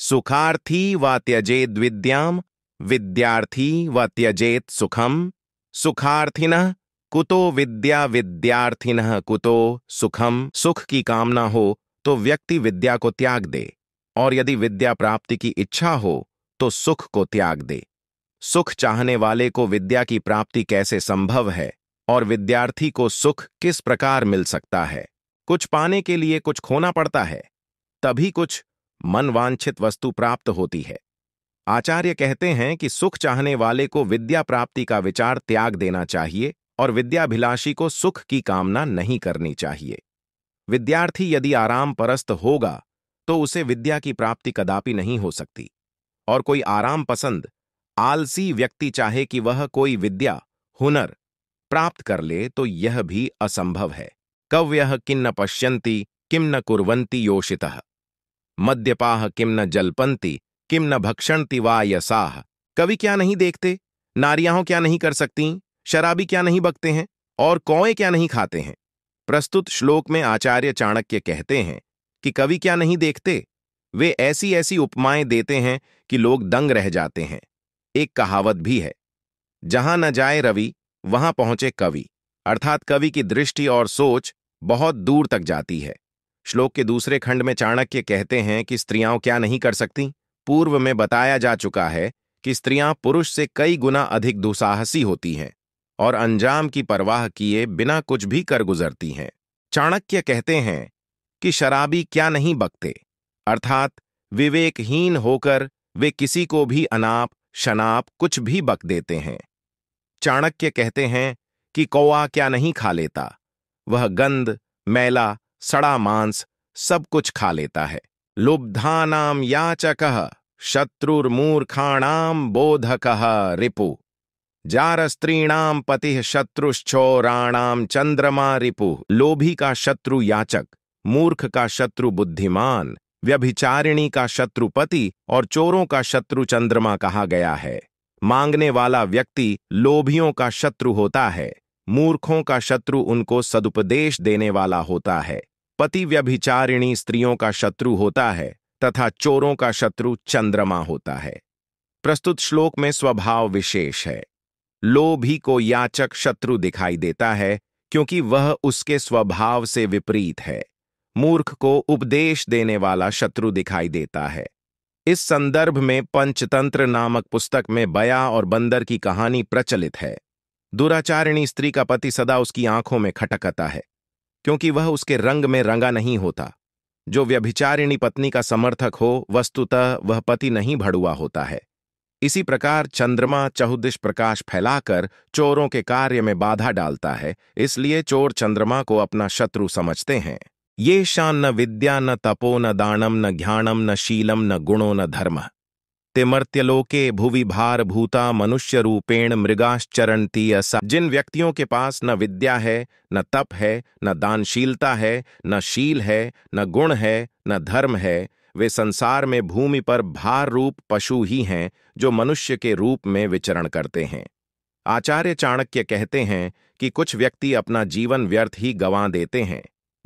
सुखार्थी व त्यजेद विद्याम विद्यार्थी व त्यजेत सुखम सुखार्थिन कुतो विद्या विद्यार्थिन कुतो सुखम सुख की कामना हो तो व्यक्ति विद्या को त्याग दे और यदि विद्या प्राप्ति की इच्छा हो तो सुख को त्याग दे सुख चाहने वाले को विद्या की प्राप्ति कैसे संभव है और विद्यार्थी को सुख किस प्रकार मिल सकता है कुछ पाने के लिए कुछ खोना पड़ता है तभी कुछ मन वांछित वस्तु प्राप्त होती है आचार्य कहते हैं कि सुख चाहने वाले को विद्या प्राप्ति का विचार त्याग देना चाहिए और विद्याभिलाषी को सुख की कामना नहीं करनी चाहिए विद्यार्थी यदि आराम परस्त होगा तो उसे विद्या की प्राप्ति कदापि नहीं हो सकती और कोई आराम पसंद आलसी व्यक्ति चाहे कि वह कोई विद्या हुनर प्राप्त कर ले तो यह भी असंभव है कव्य किन्न पश्यंती किम न कुरवंती योषित मद्यपाह किम न जलपंती किम न भक्षणति वा यसाह कवि क्या नहीं देखते नारियाहों क्या नहीं कर सकती शराबी क्या नहीं बकते हैं और कौए क्या नहीं खाते हैं प्रस्तुत श्लोक में आचार्य चाणक्य कहते हैं कि कवि क्या नहीं देखते वे ऐसी ऐसी उपमाएं देते हैं कि लोग दंग रह जाते हैं एक कहावत भी है जहां न जाए रवि वहां पहुंचे कवि अर्थात कवि की दृष्टि और सोच बहुत दूर तक जाती है श्लोक के दूसरे खंड में चाणक्य कहते हैं कि स्त्रियां क्या नहीं कर सकती पूर्व में बताया जा चुका है कि स्त्रियां पुरुष से कई गुना अधिक दुसाहसी होती हैं और अंजाम की परवाह किए बिना कुछ भी कर गुजरती हैं चाणक्य कहते हैं कि शराबी क्या नहीं बकते अर्थात विवेकहीन होकर वे किसी को भी अनाप शनाप कुछ भी बक देते हैं चाणक्य कहते हैं कि कौआ क्या नहीं खा लेता वह गंद मैला सड़ा मांस सब कुछ खा लेता है लुब्धानाम याचक शत्रुर्मूर्खाणाम बोधक रिपु जार स्त्रीणाम पति शत्रुश्चोराणाम चंद्रमा रिपु लोभी का शत्रु याचक मूर्ख का शत्रु बुद्धिमान व्यभिचारिणी का शत्रु पति और चोरों का शत्रु चंद्रमा कहा गया है मांगने वाला व्यक्ति लोभियों का शत्रु होता है मूर्खों का शत्रु उनको सदुपदेश देने वाला होता है पति व्यभिचारिणी स्त्रियों का शत्रु होता है तथा चोरों का शत्रु चंद्रमा होता है प्रस्तुत श्लोक में स्वभाव विशेष है लोभ ही को याचक शत्रु दिखाई देता है क्योंकि वह उसके स्वभाव से विपरीत है मूर्ख को उपदेश देने वाला शत्रु दिखाई देता है इस संदर्भ में पंचतंत्र नामक पुस्तक में बया और बंदर की कहानी प्रचलित है दुराचारिणी स्त्री का पति सदा उसकी आंखों में खटकता है क्योंकि वह उसके रंग में रंगा नहीं होता जो व्यभिचारिणी पत्नी का समर्थक हो वस्तुतः वह पति नहीं भड़ुआ होता है इसी प्रकार चंद्रमा चहुदिश प्रकाश फैलाकर चोरों के कार्य में बाधा डालता है इसलिए चोर चंद्रमा को अपना शत्रु समझते हैं ये शान न विद्या न तपो न दानम न ज्ञानम न शीलम न गुणो न धर्म तिमर्त्यलोके मर्त्यलोके भुवि भार भूता मनुष्य रूपेण मृगाश्चरणती असा जिन व्यक्तियों के पास न विद्या है न तप है न दानशीलता है न शील है न गुण है न धर्म है वे संसार में भूमि पर भार रूप पशु ही हैं जो मनुष्य के रूप में विचरण करते हैं आचार्य चाणक्य कहते हैं कि कुछ व्यक्ति अपना जीवन व्यर्थ ही गंवा देते हैं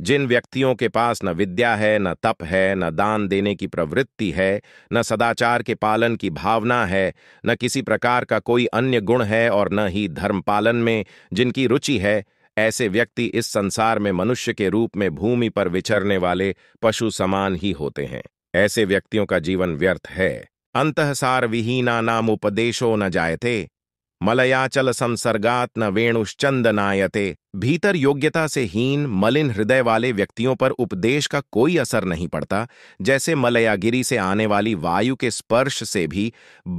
जिन व्यक्तियों के पास न विद्या है न तप है न दान देने की प्रवृत्ति है न सदाचार के पालन की भावना है न किसी प्रकार का कोई अन्य गुण है और न ही धर्म पालन में जिनकी रुचि है ऐसे व्यक्ति इस संसार में मनुष्य के रूप में भूमि पर विचरने वाले पशु समान ही होते हैं ऐसे व्यक्तियों का जीवन व्यर्थ है अंतसार विहीना नाम उपदेशो न जायते मलयाचल संसर्गात न वेणुश्चंद नायते भीतर योग्यता से हीन मलिन हृदय वाले व्यक्तियों पर उपदेश का कोई असर नहीं पड़ता जैसे मलयागिरी से आने वाली वायु के स्पर्श से भी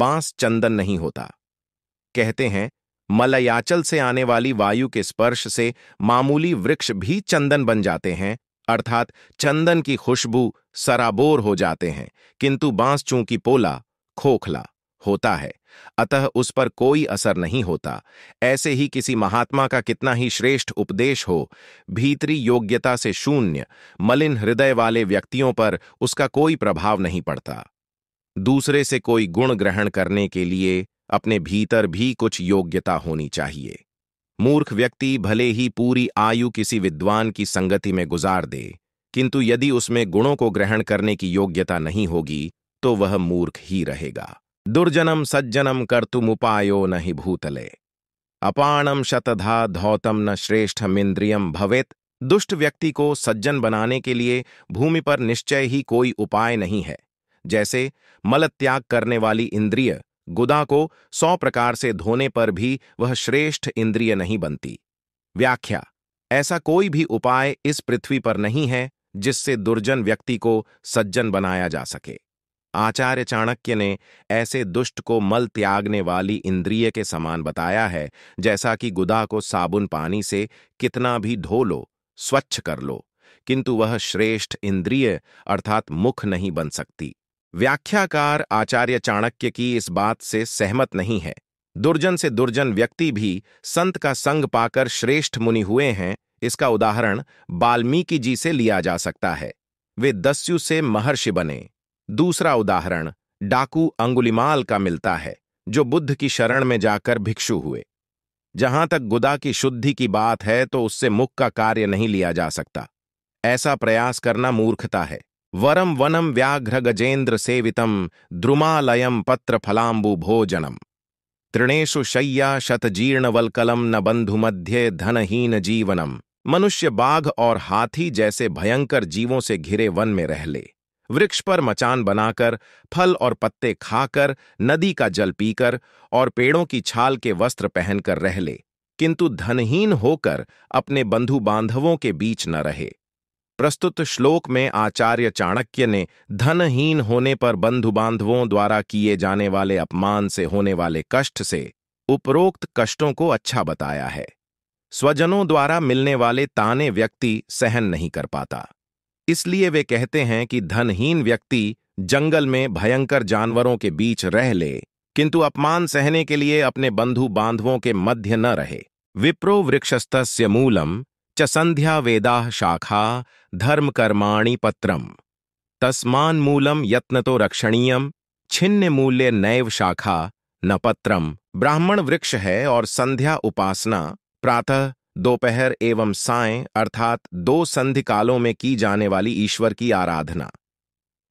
बांस चंदन नहीं होता कहते हैं मलयाचल से आने वाली वायु के स्पर्श से मामूली वृक्ष भी चंदन बन जाते हैं अर्थात चंदन की खुशबू सराबोर हो जाते हैं किंतु बांस चूंकि पोला खोखला होता है अतः उस पर कोई असर नहीं होता ऐसे ही किसी महात्मा का कितना ही श्रेष्ठ उपदेश हो भीतरी योग्यता से शून्य मलिन हृदय वाले व्यक्तियों पर उसका कोई प्रभाव नहीं पड़ता दूसरे से कोई गुण ग्रहण करने के लिए अपने भीतर भी कुछ योग्यता होनी चाहिए मूर्ख व्यक्ति भले ही पूरी आयु किसी विद्वान की संगति में गुजार दे किंतु यदि उसमें गुणों को ग्रहण करने की योग्यता नहीं होगी तो वह मूर्ख ही रहेगा दुर्जनम सज्जनम कर्तुम तुम उपायो नहीं भूतले अपाणम शतधा धौतम न श्रेष्ठ मिंद्रियम भवेत दुष्ट व्यक्ति को सज्जन बनाने के लिए भूमि पर निश्चय ही कोई उपाय नहीं है जैसे मलत्याग करने वाली इंद्रिय गुदा को सौ प्रकार से धोने पर भी वह श्रेष्ठ इंद्रिय नहीं बनती व्याख्या ऐसा कोई भी उपाय इस पृथ्वी पर नहीं है जिससे दुर्जन व्यक्ति को सज्जन बनाया जा सके आचार्य चाणक्य ने ऐसे दुष्ट को मल त्यागने वाली इंद्रिय के समान बताया है जैसा कि गुदा को साबुन पानी से कितना भी धो लो स्वच्छ कर लो किंतु वह श्रेष्ठ इंद्रिय अर्थात मुख नहीं बन सकती व्याख्याकार आचार्य चाणक्य की इस बात से सहमत नहीं है दुर्जन से दुर्जन व्यक्ति भी संत का संग पाकर श्रेष्ठ मुनि हुए हैं इसका उदाहरण बाल्मीकि जी से लिया जा सकता है वे दस्यु से महर्षि बने दूसरा उदाहरण डाकू अंगुलिमाल का मिलता है जो बुद्ध की शरण में जाकर भिक्षु हुए जहां तक गुदा की शुद्धि की बात है तो उससे मुख का कार्य नहीं लिया जा सकता ऐसा प्रयास करना मूर्खता है वरम वनम व्याघ्र गजेंद्र सेवितम द्रुमालयम पत्र फलांबु भोजनम तृणेशु शय्या वलकलम न बंधु मध्य धनहीन जीवनम मनुष्य बाघ और हाथी जैसे भयंकर जीवों से घिरे वन में रह ले वृक्ष पर मचान बनाकर फल और पत्ते खाकर नदी का जल पीकर और पेड़ों की छाल के वस्त्र पहनकर रह ले किंतु धनहीन होकर अपने बंधु बांधवों के बीच न रहे प्रस्तुत श्लोक में आचार्य चाणक्य ने धनहीन होने पर बंधु बांधवों द्वारा किए जाने वाले अपमान से होने वाले कष्ट से उपरोक्त कष्टों को अच्छा बताया है स्वजनों द्वारा मिलने वाले ताने व्यक्ति सहन नहीं कर पाता इसलिए वे कहते हैं कि धनहीन व्यक्ति जंगल में भयंकर जानवरों के बीच रह ले किंतु अपमान सहने के लिए अपने बंधु बांधवों के मध्य न रहे विप्रो वृक्षस्त मूलम च संध्या वेदाह शाखा धर्म कर्माणी पत्रम तस्मान मूलम यत्न तो रक्षणीयम छिन्न मूल्य नैव शाखा न पत्रम ब्राह्मण वृक्ष है और संध्या उपासना प्रातः दोपहर एवं साय अर्थात दो संधि कालों में की जाने वाली ईश्वर की आराधना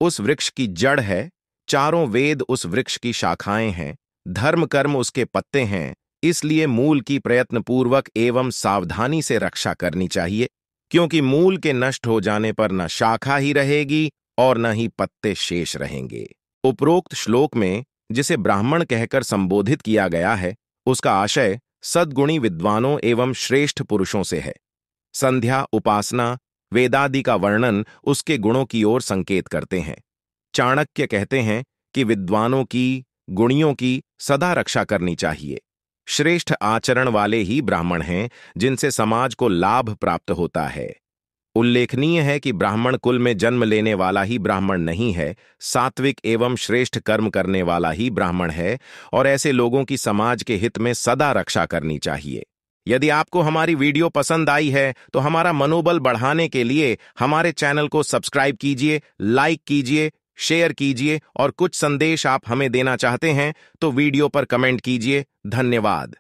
उस वृक्ष की जड़ है चारों वेद उस वृक्ष की शाखाएं हैं धर्म कर्म उसके पत्ते हैं इसलिए मूल की प्रयत्नपूर्वक एवं सावधानी से रक्षा करनी चाहिए क्योंकि मूल के नष्ट हो जाने पर न शाखा ही रहेगी और न ही पत्ते शेष रहेंगे उपरोक्त श्लोक में जिसे ब्राह्मण कहकर संबोधित किया गया है उसका आशय सद्गुणी विद्वानों एवं श्रेष्ठ पुरुषों से है संध्या उपासना वेदादि का वर्णन उसके गुणों की ओर संकेत करते हैं चाणक्य कहते हैं कि विद्वानों की गुणियों की सदा रक्षा करनी चाहिए श्रेष्ठ आचरण वाले ही ब्राह्मण हैं जिनसे समाज को लाभ प्राप्त होता है उल्लेखनीय है कि ब्राह्मण कुल में जन्म लेने वाला ही ब्राह्मण नहीं है सात्विक एवं श्रेष्ठ कर्म करने वाला ही ब्राह्मण है और ऐसे लोगों की समाज के हित में सदा रक्षा करनी चाहिए यदि आपको हमारी वीडियो पसंद आई है तो हमारा मनोबल बढ़ाने के लिए हमारे चैनल को सब्सक्राइब कीजिए लाइक कीजिए शेयर कीजिए और कुछ संदेश आप हमें देना चाहते हैं तो वीडियो पर कमेंट कीजिए धन्यवाद